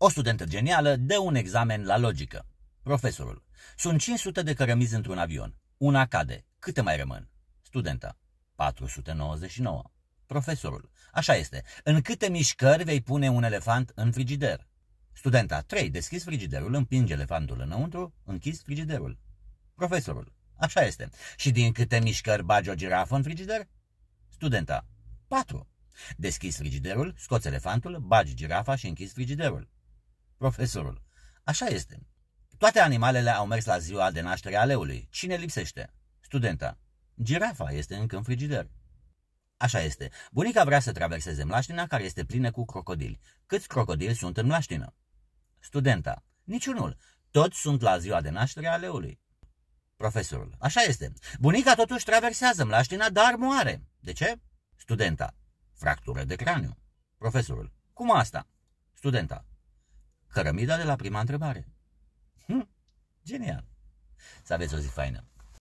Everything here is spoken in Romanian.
O studentă genială dă un examen la logică. Profesorul. Sunt 500 de cărămizi într-un avion. Una cade. Câte mai rămân? Studenta. 499. Profesorul. Așa este. În câte mișcări vei pune un elefant în frigider? Studenta 3. Deschis frigiderul, împinge elefantul înăuntru, închis frigiderul. Profesorul. Așa este. Și din câte mișcări bagi o girafă în frigider? Studenta 4. Deschis frigiderul, scoți elefantul, bagi girafa și închizi frigiderul. Profesorul. Așa este. Toate animalele au mers la ziua de naștere a leului. Cine lipsește? Studenta. Girafa este încă în frigider. Așa este. Bunica vrea să traverseze mlaștina care este plină cu crocodili. Câți crocodili sunt în mlaștină? Studenta. Niciunul. Toți sunt la ziua de naștere a leului. Profesorul. Așa este. Bunica totuși traversează mlaștina, dar moare. De ce? Studenta. Fractură de craniu. Profesorul. Cum asta? Studenta. Cărămida de la prima întrebare. Hm, genial! Să aveți o zi faină!